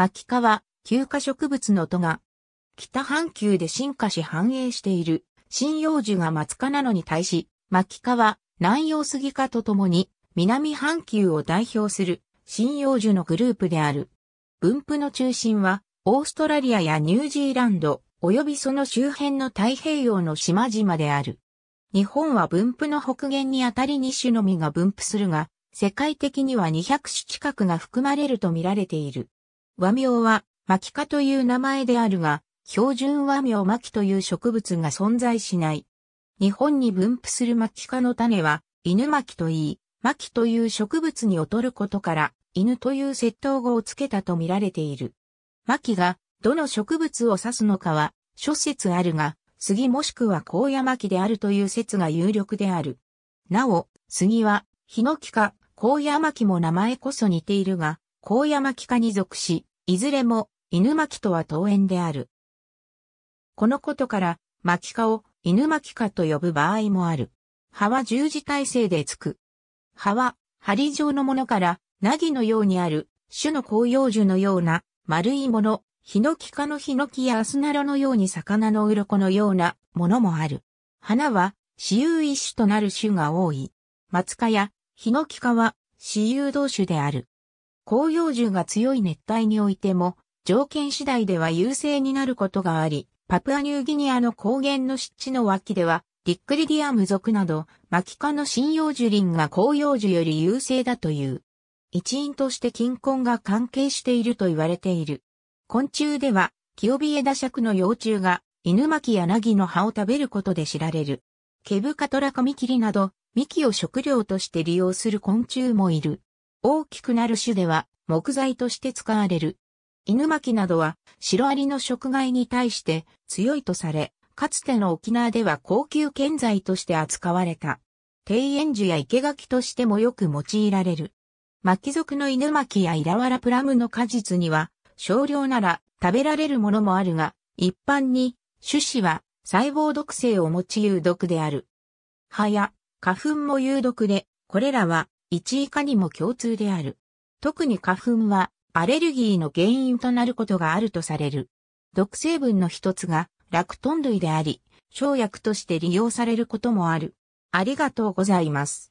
牧川、休暇植物の戸が、北半球で進化し繁栄している、針葉樹が松科なのに対し、牧川、南洋杉科とともに、南半球を代表する、針葉樹のグループである。分布の中心は、オーストラリアやニュージーランド、及びその周辺の太平洋の島々である。日本は分布の北限にあたり2種のみが分布するが、世界的には200種近くが含まれると見られている。和名は、牧科という名前であるが、標準和名牧という植物が存在しない。日本に分布する牧科の種は、犬牧といい、牧という植物に劣ることから、犬という窃盗語をつけたとみられている。牧が、どの植物を指すのかは、諸説あるが、杉もしくは高野牧であるという説が有力である。なお、杉は、ヒノキか、高野牧も名前こそ似ているが、高野牧科に属し、いずれも犬巻とは遠縁である。このことから巻化を犬巻かと呼ぶ場合もある。葉は十字体制でつく。葉は針状のものから、凪のようにある、種の広葉樹のような、丸いもの、ヒノキ科のヒノキやアスナロのように魚の鱗のようなものもある。花は、雌雄一種となる種が多い。松科やヒノキ科は雌雄同種である。広葉樹が強い熱帯においても、条件次第では優勢になることがあり、パプアニューギニアの高原の湿地の脇では、リックリディアム属など、マキ科の針葉樹林が広葉樹より優勢だという。一因として金根が関係していると言われている。昆虫では、キオビエダ尺の幼虫が、犬巻やナギの葉を食べることで知られる。ケブカトラカミキリなど、幹を食料として利用する昆虫もいる。大きくなる種では木材として使われる。犬巻などはシロアリの食害に対して強いとされ、かつての沖縄では高級建材として扱われた。庭園樹や生垣としてもよく用いられる。巻き属の犬巻やイラワラプラムの果実には少量なら食べられるものもあるが、一般に種子は細胞毒性を持ち有毒である。葉や花粉も有毒で、これらは1以下にも共通である。特に花粉はアレルギーの原因となることがあるとされる。毒成分の一つがラクトン類であり、生薬として利用されることもある。ありがとうございます。